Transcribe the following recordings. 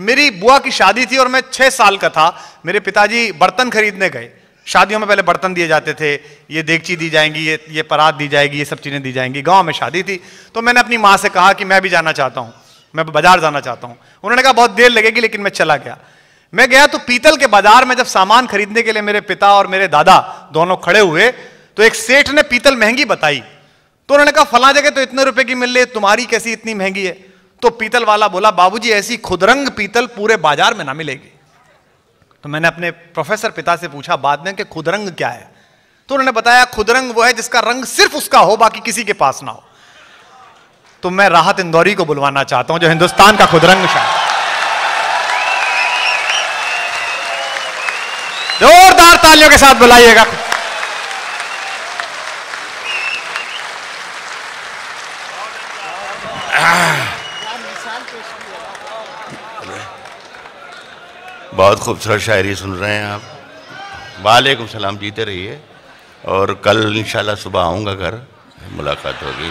मेरी बुआ की शादी थी और मैं छः साल का था मेरे पिताजी बर्तन खरीदने गए शादियों में पहले बर्तन दिए जाते थे ये देगची दी जाएंगी ये ये परात दी जाएगी ये सब चीज़ें दी जाएंगी गांव में शादी थी तो मैंने अपनी माँ से कहा कि मैं भी जाना चाहता हूँ मैं बाजार जाना चाहता हूँ उन्होंने कहा बहुत देर लगेगी लेकिन मैं चला गया मैं गया तो पीतल के बाजार में जब सामान खरीदने के लिए मेरे पिता और मेरे दादा दोनों खड़े हुए तो एक सेठ ने पीतल महंगी बताई तो उन्होंने कहा फला जगह तो इतने रुपए की मिल रही तुम्हारी कैसी इतनी महंगी है तो पीतल वाला बोला बाबूजी ऐसी खुदरंग पीतल पूरे बाजार में ना मिलेगी तो मैंने अपने प्रोफेसर पिता से पूछा बाद में कि खुदरंग क्या है तो उन्होंने बताया खुदरंग वो है जिसका रंग सिर्फ उसका हो बाकी किसी के पास ना हो तो मैं राहत इंदौरी को बुलवाना चाहता हूं जो हिंदुस्तान का खुदरंग शायद जोरदार तालियों के साथ बुलाइएगा बहुत खूबसूरत शायरी सुन रहे हैं आप वालेकुम सलाम जीते रहिए और कल इंशाल्लाह सुबह आऊँगा घर मुलाकात होगी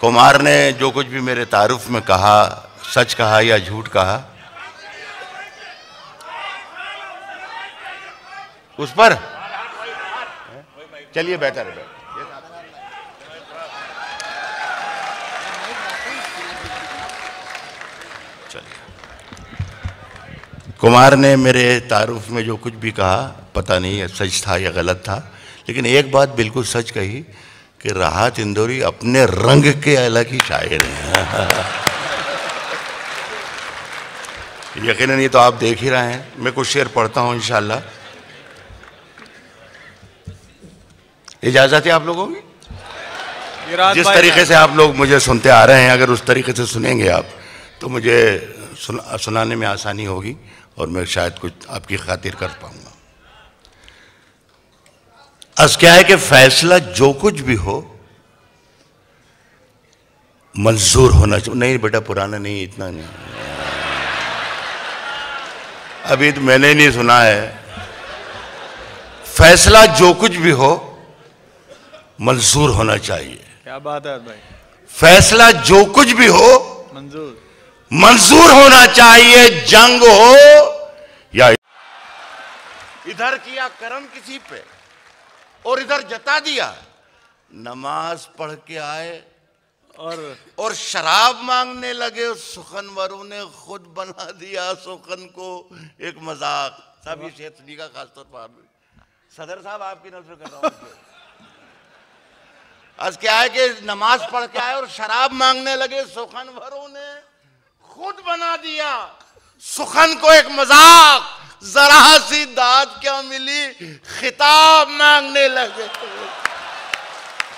कुमार ने जो कुछ भी मेरे तारुफ में कहा सच कहा या झूठ कहा उस पर चलिए बेहतर है चलिए कुमार ने मेरे तारुफ में जो कुछ भी कहा पता नहीं सच था या गलत था लेकिन एक बात बिल्कुल सच कही कि राहत इंदौरी अपने रंग के अलग ही शायर हैं यकीनन ये तो आप देख ही रहे हैं मैं कुछ शेर पढ़ता हूँ इन इजाज़त है आप लोगों की जिस तरीके से आप लोग मुझे सुनते आ रहे हैं अगर उस तरीके से सुनेंगे आप तो मुझे सुन, सुनाने में आसानी होगी और मैं शायद कुछ आपकी खातिर कर पाऊंगा अस क्या है कि फैसला जो कुछ भी हो मंजूर होना चाहिए नहीं बेटा पुराना नहीं इतना नहीं अभी तो मैंने नहीं सुना है फैसला जो कुछ भी हो मंजूर होना चाहिए क्या बात है भाई फैसला जो कुछ भी हो मंजूर मंजूर होना चाहिए जंग हो या इधर किया कर्म किसी पे और इधर जता दिया नमाज पढ़ के आए और और शराब मांगने लगे सुखनवरों ने खुद बना दिया सुखन को एक मजाक सभी ये का खासतौर पर सदर साहब आपकी नजर कर रहा आज क्या है कि नमाज पढ़ के आए और शराब मांगने लगे सुखनवरों ने दिया सुखन को एक मजाक जरा सी दाद क्या मिली खिताब मांगने लगे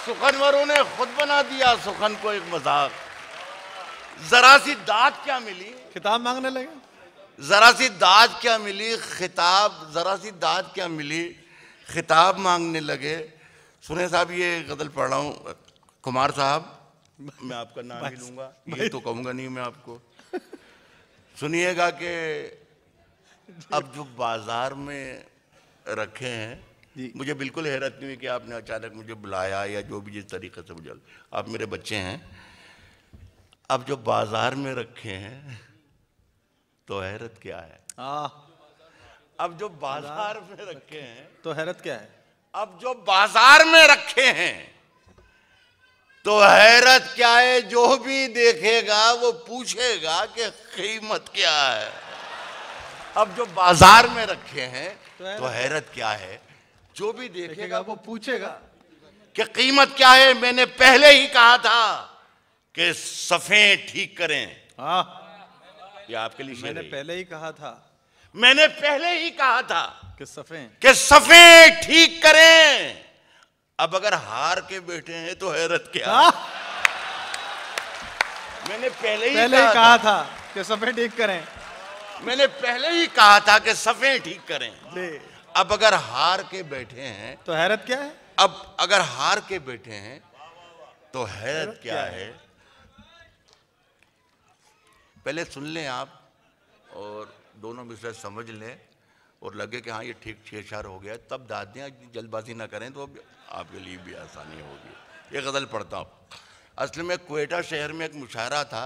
सुखनवरों ने खुद बना दिया सुखन को एक मजाक जरा सी दाद क्या मिली खिताब मांगने लगे जरा सी दाद क्या मिली खिताब जरा सी दाद क्या मिली खिताब मांगने लगे सुने साहब ये गजल पढ़ रहा हूँ कुमार साहब मैं आपका नाम ही लूंगा ये तो कहूंगा नहीं मैं आपको सुनिएगा कि अब जो बाजार में रखे हैं मुझे बिल्कुल हैरत नहीं हुई कि आपने अचानक मुझे बुलाया या जो भी जिस तरीके से मुझे आप मेरे बच्चे हैं अब जो बाजार में रखे हैं तो हैरत क्या है आ, हाँ। अब जो बाजार में रखे हैं तो हैरत क्या है अब जो बाजार में रखे हैं तो हैरत क्या है जो भी देखेगा वो पूछेगा कि कीमत क्या है अब जो बाजार में रखे हैं तो, तो हैरत, क्या है जो भी देखेगा, देखेगा वो पूछेगा कि कीमत क्या है मैंने पहले ही कहा था कि सफे ठीक करें हाँ ये आपके लिए मैंने पहले ही कहा था मैंने पहले ही कहा था कि सफे कि सफे ठीक करें अब अगर हार के बैठे हैं तो हैरत क्या हाँ। मैंने पहले ही पहले कहा, कहा था, था कि सफे ठीक करें मैंने पहले ही कहा था कि सफे ठीक करें अब अगर हार के बैठे हैं तो हैरत क्या है अब अगर हार के बैठे हैं तो हैरत क्या, क्या है? है पहले सुन लें आप और दोनों विषय समझ लें और लगे कि हाँ ये ठीक छेड़छाड़ हो गया तब दादियाँ दें जल्दबाजी ना करें तो अब आपके लिए भी आसानी होगी ये गज़ल पढ़ता हूँ असल में कोयटा शहर में एक मुशाहरा था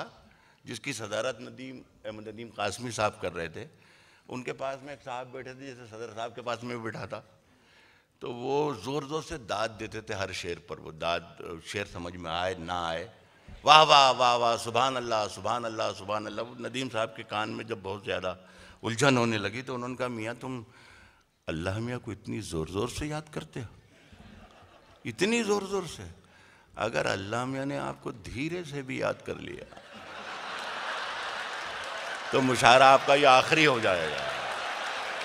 जिसकी सदारत नदीम अहमद नदीम कासमी साहब कर रहे थे उनके पास में एक साहब बैठे थे जैसे सदर साहब के पास में बैठा था तो वो ज़ोर ज़ोर से दाद देते थे हर शेर पर वो दाद शेर समझ में आए ना आए वाह वाह वाह वाह सुबहान अल्लाह सुबहान अल्लाह सुबहान अल्लाह नदीम साहब के कान में जब बहुत ज़्यादा उलझन होने लगी तो उन्होंने कहा मियाँ तुम अल्लाह मियाँ को इतनी ज़ोर ज़ोर से याद करते हो इतनी ज़ोर ज़ोर से अगर अल्लाह मियाँ ने आपको धीरे से भी याद कर लिया तो मुशारा आपका ये आखिरी हो जाएगा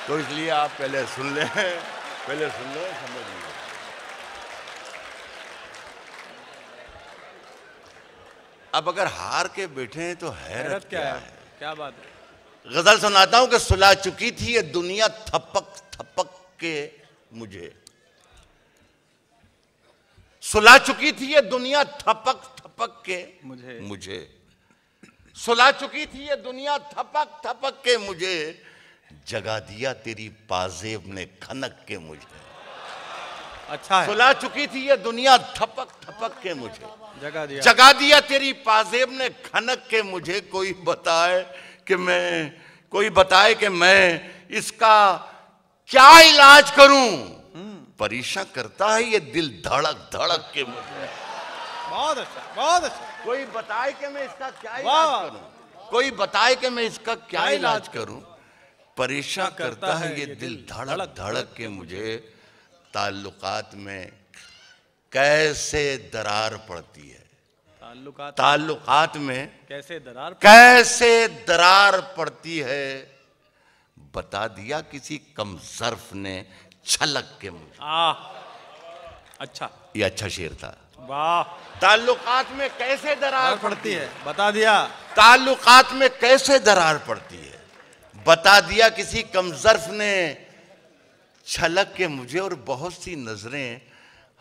तो इसलिए आप पहले सुन लें पहले सुन लें अब अगर हार के बैठे हैं तो हैरत क्या, क्या है? है क्या बात है गजल सुनाता हूं कि सुला चुकी थी ये दुनिया थपक थपक के मुझे सुला चुकी थी ये दुनिया थपक थपक के मुझे मुझे सुला चुकी थी ये दुनिया थपक थपक के मुझे जगा दिया तेरी पाजेब ने खनक के मुझे अच्छा है सुला चुकी थी ये दुनिया थपक थपक के मुझे जगा दिया जगा दिया तेरी पाजेब ने खनक के मुझे कोई बताए कि मैं कोई बताए कि मैं इसका क्या इलाज करूं हम्म। परीक्षा करता है ये दिल धड़क धड़क के मुझे बहुत अच्छा बहुत अच्छा कोई बताए कि मैं इसका क्या इलाज करूं कोई बताए कि मैं इसका क्या इलाज करूं परीक्षा करता है ये दिल धड़क धड़क के मुझे ताल्लुकात में कैसे दरार पड़ती है ताल्लुकात में कैसे दरार कैसे दरार पड़ती है बता दिया किसी कम ने छलक के मुझे आ, अच्छा ये अच्छा शेर था वाह ताल्लुकात में कैसे दरार पड़ती है बता दिया ताल्लुकात में कैसे दरार पड़ती है बता दिया किसी कमजर्फ ने छलक के मुझे और बहुत सी नज़रें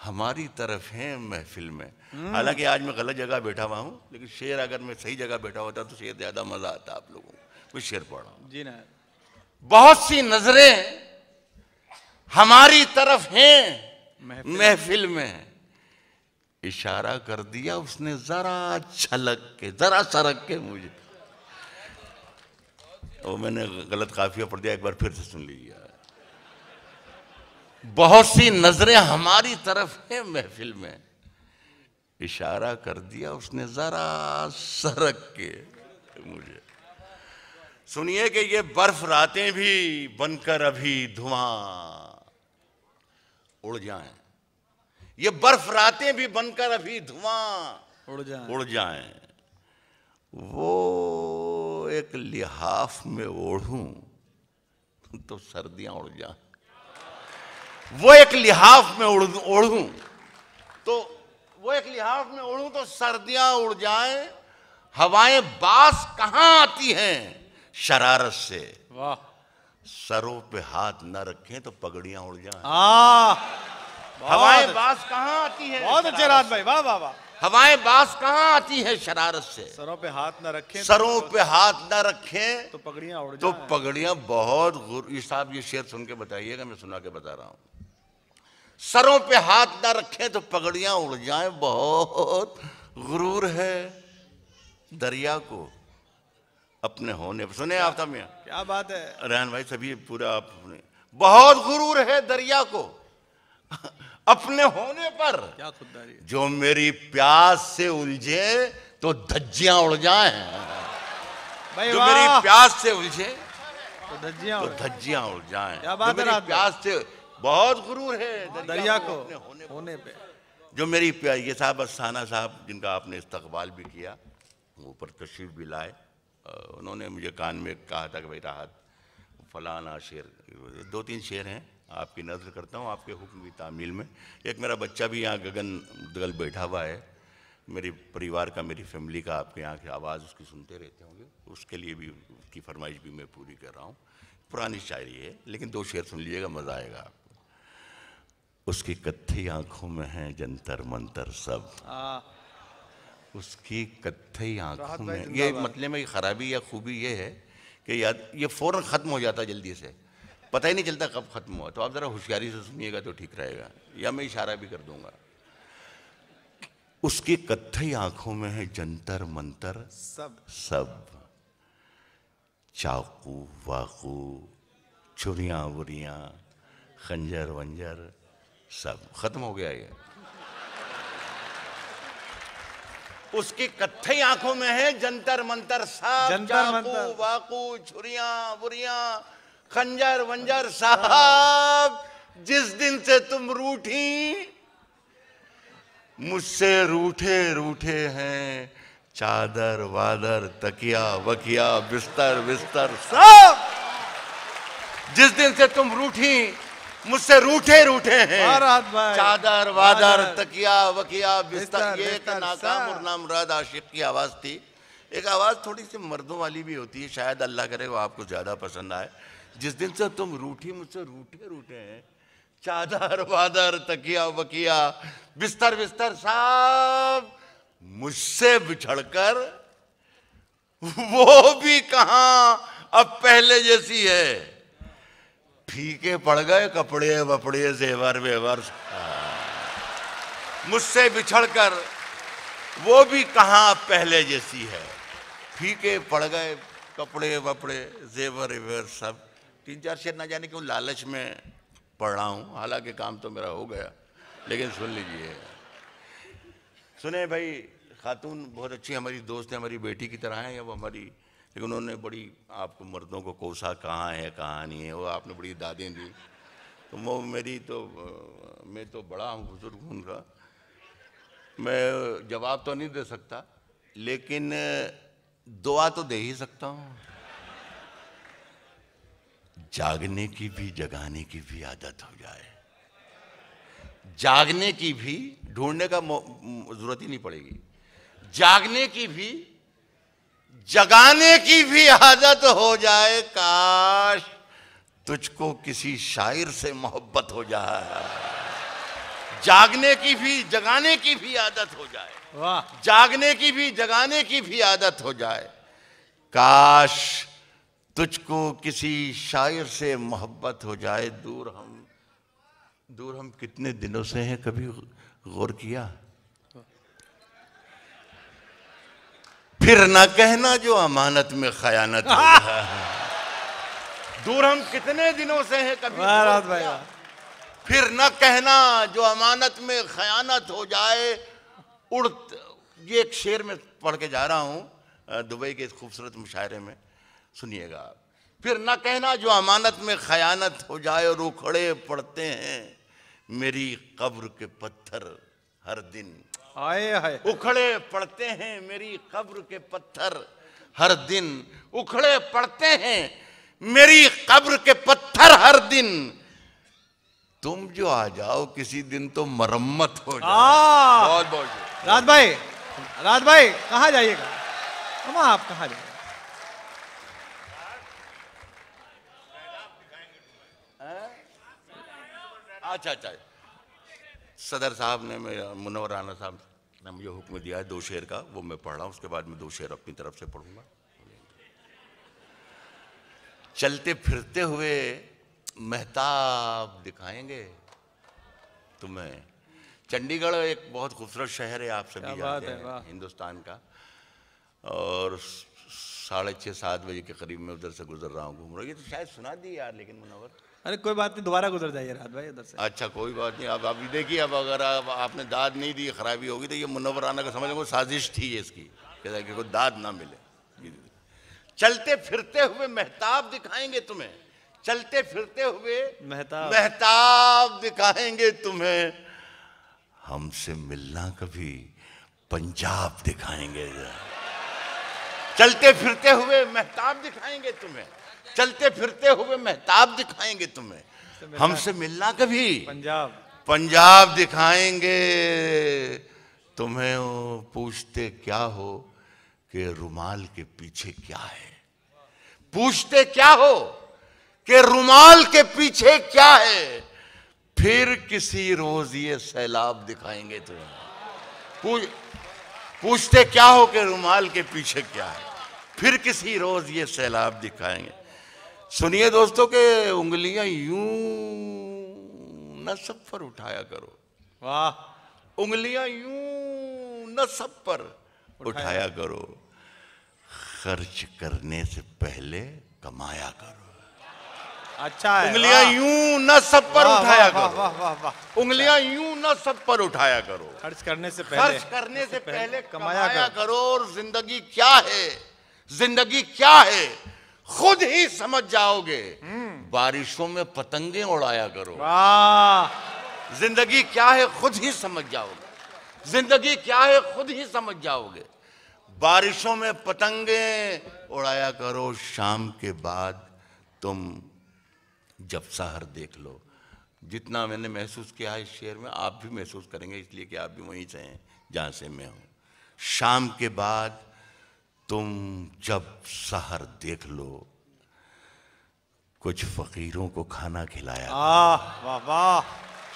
हमारी तरफ हैं महफिल में हम्म। हालांकि आज मैं गलत जगह बैठा हुआ हूँ लेकिन शेर अगर मैं सही जगह बैठा होता तो शेर ज़्यादा मज़ा आता आप लोगों को कुछ शेर पढ़ा जी ना बहुत सी नज़रें हमारी तरफ हैं महफिल में इशारा कर दिया उसने जरा छलक के जरा सरक के मुझे वो मैंने गलत काफिया पढ़ दिया एक बार फिर से सुन लीजिए बहुत सी नजरें हमारी तरफ है महफिल में इशारा कर दिया उसने जरा सरक के मुझे सुनिए कि ये बर्फ रातें भी बनकर अभी धुआं उड़ जाएं ये बर्फ रातें भी बनकर अभी धुआं उड़ जाएं उड़ जाएं वो एक लिहाफ में ओढ़ू तो सर्दियां उड़ जाएं वो एक लिहाफ में उड़ू तो वो एक लिहाफ में उड़ू तो सर्दियां उड़ जाए हवाएं बास कहां आती हैं शरारत से वाह सरों पे हाथ न रखें तो पगड़ियां उड़ जाए हवाएं बास कहां आती है बहुत अच्छे राज भाई वाह वाह वाह हवाएं बास कहाँ आती है शरारत से सरों पे हाथ न रखें तो सरों तो पे हाथ न रखें तो पगड़ियां उड़ तो पगड़ियां बहुत गुरु साहब ये शेर सुन के बताइएगा मैं सुना के बता रहा हूँ सरों पे हाथ ना रखें तो पगड़ियां उड़ जाए बहुत गुरूर है दरिया को अपने होने पर सुने आप मियाँ क्या बात है रहन भाई सभी पूरा आप बहुत गुरूर है दरिया को अपने होने पर क्या खुददारी जो मेरी प्यास से उलझे तो धज्जियां उड़ जाए जो मेरी प्यास से उलझे तो धज्जियां तो धज्जियां उड़ जाए क्या बात है प्यास से बहुत गुरूर है हाँ, दरिया को होने, होने पे जो मेरी ये साहब अस्थाना साहब जिनका आपने इस्तकबाल भी किया ऊपर तशरीफ भी लाए उन्होंने मुझे कान में कहा था कि भाई राहत फलाना शेर दो तीन शेर हैं आपकी नज़र करता हूँ आपके हुक्म की तामील में एक मेरा बच्चा भी यहाँ गगन दगल बैठा हुआ है मेरे परिवार का मेरी फैमिली का आपके यहाँ की आवाज़ उसकी सुनते रहते होंगे उसके लिए भी उसकी फरमाइश भी मैं पूरी कर रहा हूँ पुरानी शायरी है लेकिन दो शेर सुन लीजिएगा मज़ा आएगा आप उसकी कत्थी आंखों में है जंतर मंतर सब उसकी कत्थई आंखों में ये मतलब में खराबी या खूबी ये है कि याद ये फौरन ख़त्म हो जाता जल्दी से पता ही नहीं चलता कब ख़त्म हुआ तो आप ज़रा होशियारी से सुनिएगा तो ठीक रहेगा या मैं इशारा भी कर दूंगा उसकी कत्थई आंखों में है जंतर मंतर सब सब चाकू वाकू छुरियाँ वुरियाँ खंजर वंजर सब खत्म हो गया ये उसकी कत्थई आंखों में है जंतर मंतर साहब जंतर मंतर वाकू छुरिया बुरिया खंजर वंजर साहब जिस दिन से तुम रूठी मुझसे रूठे रूठे हैं चादर वादर तकिया वकिया बिस्तर बिस्तर सब जिस दिन से तुम रूठी मुझसे रूठे रूठे हैं चादर वादर तकिया वकिया बिस्तर ये नाकाम और नामराद आशिक की आवाज़ थी एक आवाज़ थोड़ी सी मर्दों वाली भी होती है शायद अल्लाह करे वो आपको ज़्यादा पसंद आए जिस दिन से तुम रूठी मुझसे रूठे रूठे हैं चादर वादर तकिया वकिया बिस्तर बिस्तर साहब मुझसे बिछड़कर वो भी कहा अब पहले जैसी है फीके पड़ गए कपड़े वपड़े जेवर वेवर मुझसे बिछड़कर वो भी कहा पहले जैसी है फीके पड़ गए कपड़े वपड़े जेवर वेवर सब तीन चार शेर ना जाने क्यों लालच में पढ़ रहा हूँ हालांकि काम तो मेरा हो गया लेकिन सुन लीजिए सुने भाई खातून बहुत अच्छी हमारी दोस्त है हमारी बेटी की तरह है वो हमारी लेकिन उन्होंने बड़ी आपको मर्दों को कोसा कहाँ है कहाँ नहीं है वो आपने बड़ी दादें दी तो वो मेरी तो मैं तो बड़ा हूँ बुजुर्ग हूँ उनका मैं जवाब तो नहीं दे सकता लेकिन दुआ तो दे ही सकता हूँ जागने की भी जगाने की भी आदत हो जाए जागने की भी ढूंढने का जरूरत ही नहीं पड़ेगी जागने की भी जगाने की भी आदत हो जाए काश तुझको किसी शायर से मोहब्बत हो जाए जागने की भी जगाने की भी आदत हो जाए वाह जागने की भी जगाने की भी आदत हो जाए काश तुझको किसी शायर से मोहब्बत हो जाए दूर हम दूर हम कितने दिनों से हैं कभी गौर किया फिर ना कहना जो अमानत में खयानत हो रहा है दूर हम कितने दिनों से हैं कभी महाराज भाई फिर न कहना जो अमानत में खयानत हो जाए उड़त ये एक शेर में पढ़ के जा रहा हूँ दुबई के इस खूबसूरत मुशायरे में सुनिएगा आप फिर न कहना जो अमानत में खयानत हो जाए और उखड़े पड़ते हैं मेरी कब्र के पत्थर हर दिन आए हाय उखड़े पड़ते हैं मेरी कब्र के पत्थर हर दिन उखड़े पड़ते हैं मेरी कब्र के पत्थर हर दिन तुम जो आ जाओ किसी दिन तो मरम्मत हो जाओ बहुत बहुत राज भाई राज भाई कहा जाइएगा हम आप कहा जाइए हाँ? अच्छा अच्छा सदर साहब ने मेरा मुनवर राना साहब ने मुझे हुक्म दिया है दो शेर का वो मैं पढ़ रहा हूँ उसके बाद मैं दो शेर अपनी तरफ से पढ़ूंगा चलते फिरते हुए महताब दिखाएंगे तुम्हें चंडीगढ़ एक बहुत खूबसूरत शहर है आप सभी जानते हैं हिंदुस्तान का और साढ़े छः सात बजे के करीब मैं उधर से गुजर रहा हूँ घूम रहा हूँ ये तो शायद सुना दी यार लेकिन मुनवर अरे कोई बात नहीं दोबारा गुजर जाइए राहत भाई उधर से अच्छा कोई बात नहीं अब अभी देखिए अब अगर आप, आपने दाद नहीं दी खराबी होगी तो ये मुनवर आना का समझ लो साजिश थी इसकी कि कोई दाद ना मिले चलते फिरते हुए महताब दिखाएंगे तुम्हें चलते फिरते हुए महताब महताब दिखाएंगे तुम्हें हमसे मिलना कभी पंजाब दिखाएंगे चलते फिरते हुए महताब दिखाएंगे तुम्हें चलते फिरते हुए मेहताब दिखाएंगे तुम्हें तो हमसे मिलना कभी पंजाब पंजाब दिखाएंगे तुम्हें पूछते क्या हो कि रुमाल के पीछे क्या है पूछते क्या हो कि रुमाल के पीछे क्या है फिर किसी रोज ये सैलाब दिखाएंगे तुम्हें पूछ, पूछते क्या हो कि रुमाल के पीछे क्या है फिर किसी रोज ये सैलाब दिखाएंगे सुनिए दोस्तों के उंगलियां यू न सब पर उठाया करो वाह उंगलियां यू न सब पर उठाया करो खर्च करने से पहले कमाया करो अच्छा है उंगलियां यूं न सब पर उठाया करो वाह, उंगलियां यूं न सब पर उठाया करो खर्च करने से पहले अच्छा अच्छा। खर्च करने से पहले, कमाया करो और जिंदगी क्या है जिंदगी क्या है खुद ही समझ जाओगे बारिशों में पतंगे उड़ाया करो जिंदगी क्या है खुद ही समझ जाओगे जिंदगी क्या है खुद ही समझ जाओगे बारिशों में पतंगे उड़ाया करो शाम के बाद तुम जब सहर देख लो जितना मैंने महसूस किया है इस शेर में आप भी महसूस करेंगे इसलिए कि आप भी वहीं से हैं जहां से मैं हूं शाम के बाद तुम जब शहर देख लो कुछ फकीरों को खाना खिलाया वाह वाह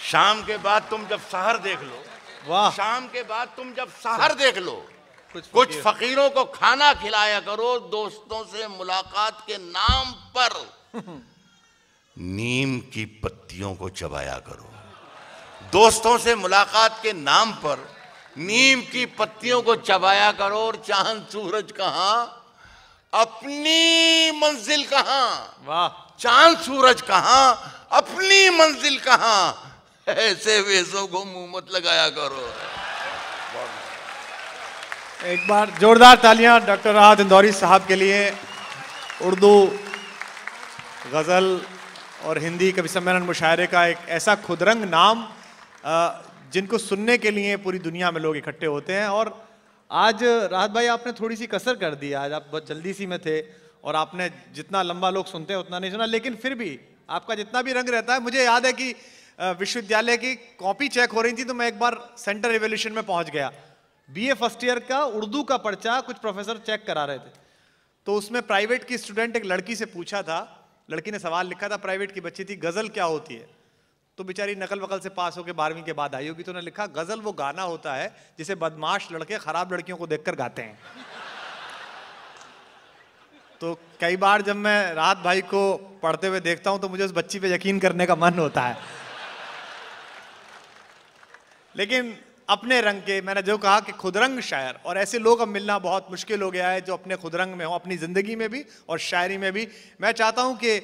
शाम के बाद तुम जब शहर देख लो वाह शाम के बाद तुम जब शहर देख लो कुछ कुछ फकीरों को खाना खिलाया करो दोस्तों से मुलाकात के नाम पर नीम की पत्तियों को चबाया करो दोस्तों से मुलाकात के नाम पर नीम की पत्तियों को चबाया करो और चांद सूरज कहा अपनी मंजिल कहा वाह चांद सूरज कहा अपनी मंजिल कहा ऐसे वेशों को मुंह मत लगाया करो एक बार जोरदार तालियां डॉक्टर राहत इंदौरी साहब के लिए उर्दू गज़ल और हिंदी कवि सम्मेलन मुशायरे का एक ऐसा खुदरंग नाम जिनको सुनने के लिए पूरी दुनिया में लोग इकट्ठे होते हैं और आज राहत भाई आपने थोड़ी सी कसर कर दी आज आप बहुत जल्दी सी में थे और आपने जितना लंबा लोग सुनते हैं उतना नहीं सुना लेकिन फिर भी आपका जितना भी रंग रहता है मुझे याद है कि विश्वविद्यालय की कॉपी चेक हो रही थी तो मैं एक बार सेंटर रेवोल्यूशन में पहुंच गया बीए फर्स्ट ईयर का उर्दू का पर्चा कुछ प्रोफेसर चेक करा रहे थे तो उसमें प्राइवेट की स्टूडेंट एक लड़की से पूछा था लड़की ने सवाल लिखा था प्राइवेट की बच्ची थी गज़ल क्या होती है तो बेचारी नकल वकल से पास होकर बारहवीं के बाद आई होगी तो उन्होंने लिखा गज़ल वो गाना होता है जिसे बदमाश लड़के ख़राब लड़कियों को देखकर गाते हैं तो कई बार जब मैं रात भाई को पढ़ते हुए देखता हूं तो मुझे उस बच्ची पे यकीन करने का मन होता है लेकिन अपने रंग के मैंने जो कहा कि खुदरंग शायर और ऐसे लोग अब मिलना बहुत मुश्किल हो गया है जो अपने खुदरंग में हो अपनी ज़िंदगी में भी और शायरी में भी मैं चाहता हूं कि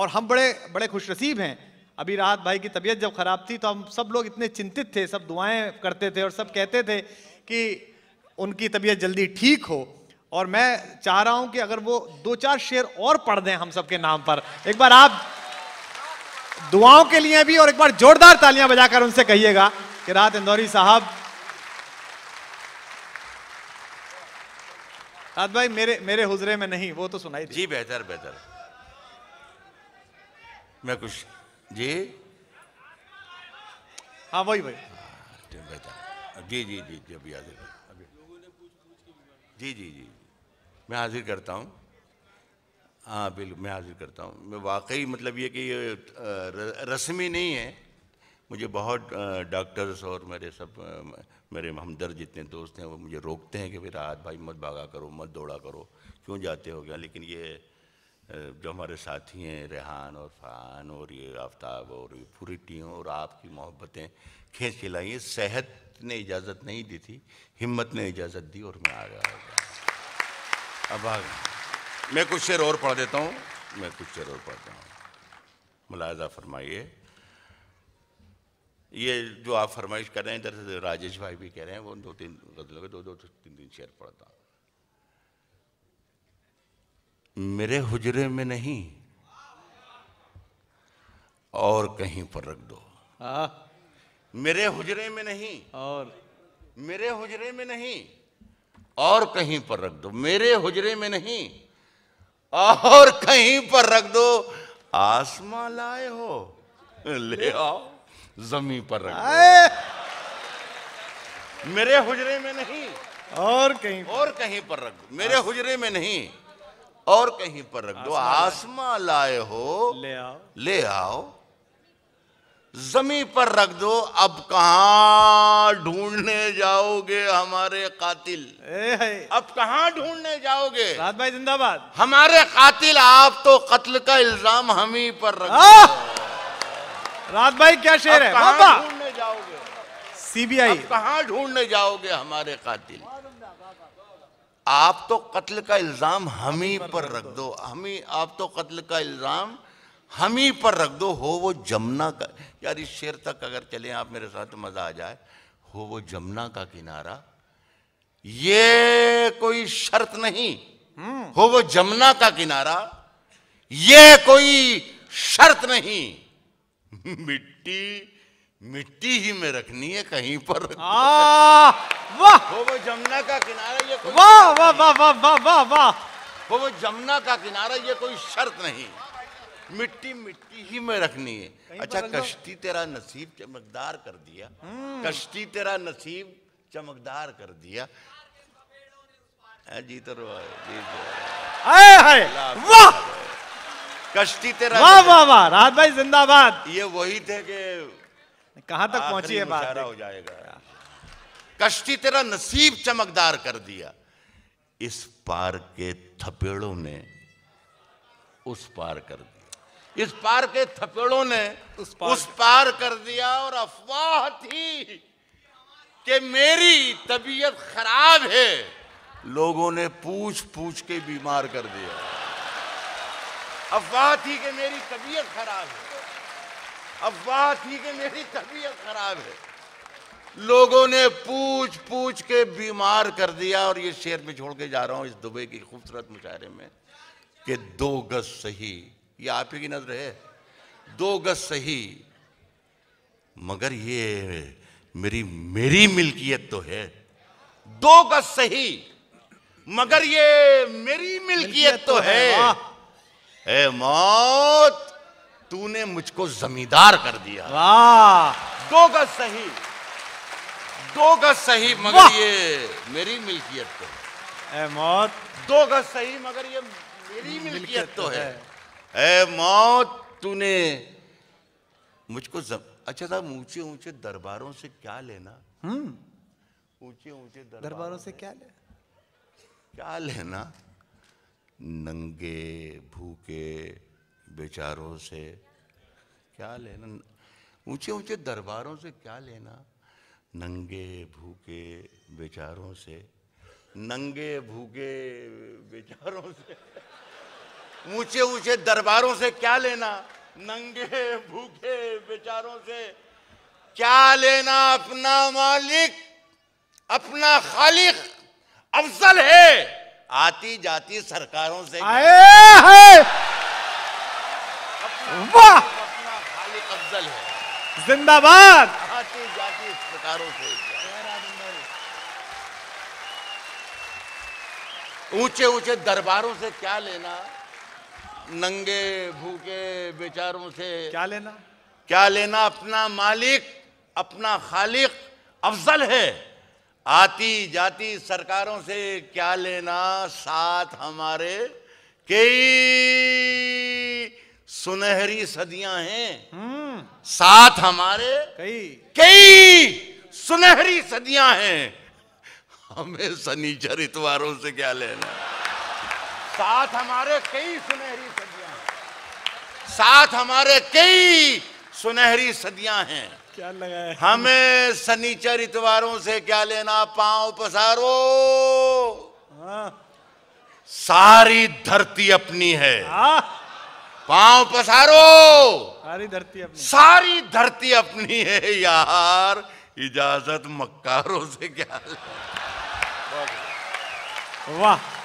और हम बड़े बड़े खुशनसीब हैं अभी राहत भाई की तबीयत जब ख़राब थी तो हम सब लोग इतने चिंतित थे सब दुआएं करते थे और सब कहते थे कि उनकी तबीयत जल्दी ठीक हो और मैं चाह रहा हूं कि अगर वो दो चार शेर और पढ़ दें हम सबके नाम पर एक बार आप दुआओं के लिए भी और एक बार जोरदार तालियां बजाकर उनसे कहिएगा कि राहत इंदौरी साहब रात भाई मेरे मेरे हुजरे में नहीं वो तो सुनाई जी बेहतर बेहतर मैं कुछ जी हाँ वही भाई जी जी जी जी अभी हाजिर अभी जी जी जी मैं हाजिर करता हूँ हाँ बिल्कुल मैं हाजिर करता हूँ मैं वाकई मतलब ये कि ये रस्मी नहीं है मुझे बहुत डॉक्टर्स और मेरे सब मेरे हमदर्द जितने दोस्त हैं वो मुझे रोकते हैं कि भाई राहत भाई मत भागा करो मत दौड़ा करो क्यों जाते हो गया लेकिन ये जो हमारे साथी हैं रेहान और फरहान और ये आफ्ताब और ये पूरी टीम और आपकी मोहब्बतें खींच के लाई सेहत ने इजाज़त नहीं दी थी हिम्मत ने इजाज़त दी और मैं आ गया अब आ गया मैं कुछ शेर और पढ़ देता हूँ मैं कुछ शेर और पढ़ता हूँ मुलाजा फरमाइए ये जो आप फरमाइश कर रहे हैं इधर राजेश भाई भी कह रहे हैं वो दो तीन गज़लों के दो दो तीन तीन शेर पढ़ता हूँ मेरे हुजरे में नहीं और कहीं पर रख दो आ? हाँ। मेरे हुजरे में नहीं और मेरे हुजरे में नहीं और कहीं पर रख दो मेरे हुजरे में नहीं और कहीं पर रख दो आसमां लाए हो ले आओ जमी पर रख दो मेरे हुजरे में नहीं और कहीं और कहीं पर रख दो मेरे हुजरे में नहीं और कहीं पर रख दो आसमा लाए हो ले आओ ले आओ जमी पर रख दो अब कहा ढूंढने जाओगे हमारे कातिल अब कहा ढूंढने जाओगे रात भाई जिंदाबाद हमारे कातिल आप तो कत्ल का इल्जाम हम ही पर रख रात भाई क्या शेर है कहा ढूंढने जाओगे सीबीआई कहा ढूंढने जाओगे हमारे कातिल आप तो कत्ल का इल्ज़ाम हम ही पर रख दो हम ही आप तो कत्ल का इल्ज़ाम हम ही पर रख दो हो वो जमुना का यार इस शेर तक अगर चले आप मेरे साथ तो मज़ा आ जाए हो वो जमुना का किनारा ये कोई शर्त नहीं हम्म। हो वो जमुना का किनारा ये कोई शर्त नहीं मिट्टी मिट्टी ही में रखनी है कहीं पर वाह वो वो जमुना का किनारा ये वाह वाह वाह वाह वाह वाह वाह वो वो जमुना का किनारा ये कोई शर्त नहीं मिट्टी मिट्टी ही में रखनी है अच्छा कश्ती तेरा नसीब चमकदार कर दिया हम्म। कश्ती तेरा नसीब चमकदार कर दिया जीत तो वाह कश्ती तेरा वाह वाह वाह राहत भाई जिंदाबाद ये वही थे कि कहां तक पहुंची है बात हो जाएगा कश्ती तेरा नसीब चमकदार कर दिया इस पार के थपेड़ों ने उस पार कर दिया इस पार के थपेड़ों ने उस पार, उस पार कर दिया और अफवाह थी कि मेरी तबीयत खराब है लोगों ने पूछ पूछ के बीमार कर दिया अफवाह थी कि मेरी तबीयत खराब है बात ही कि मेरी तबीयत खराब है लोगों ने पूछ पूछ के बीमार कर दिया और ये शेर में छोड़ के जा रहा हूं इस दुबई की खूबसूरत मुशायरे में कि दो गज सही ये आप ही की नजर है दो गज सही मगर ये मेरी मेरी मिल्कियत तो है दो गज सही मगर ये मेरी मिल्कियत तो, तो है ए मौत तूने मुझको जमींदार कर दिया दो गज सही दो गज सही मगर ये मेरी मिल्कियत तो है मौत दो गज सही मगर ये मेरी मिल्कियत तो, तो है ए मौत तूने मुझको जम... अच्छा था ऊंचे ऊंचे दरबारों से क्या लेना हम्म। ऊंचे ऊंचे दरबारों, दरबारों से क्या ले क्या लेना नंगे भूखे बेचारों से क्या लेना ऊंचे ऊंचे दरबारों से क्या लेना नंगे भूखे बेचारों से नंगे भूखे बेचारों से ऊंचे ऊंचे दरबारों से क्या लेना नंगे भूखे बेचारों से क्या लेना अपना मालिक अपना खालिक अफजल है आती जाती सरकारों से आए हैं वाह अफजल है जिंदाबाद से ऊंचे ऊंचे दरबारों से क्या लेना नंगे भूखे बेचारों से क्या लेना क्या लेना अपना मालिक अपना खालिक अफजल है आती जाती सरकारों से क्या लेना साथ हमारे कई सुनहरी सदियां हैं हम्म। साथ हमारे कई कई सुनहरी सदियां हैं हमें शनिचर इतवारों से क्या लेना साथ हमारे कई सुनहरी सदियां साथ हमारे कई सुनहरी सदियां हैं क्या लगा है? हमें शनिचर इतवारों से क्या लेना पांव पसारो हाँ। सारी धरती अपनी है हाँ। पांव पसारो सारी धरती अपनी सारी धरती अपनी है यार इजाजत मक्कारों से क्या वाह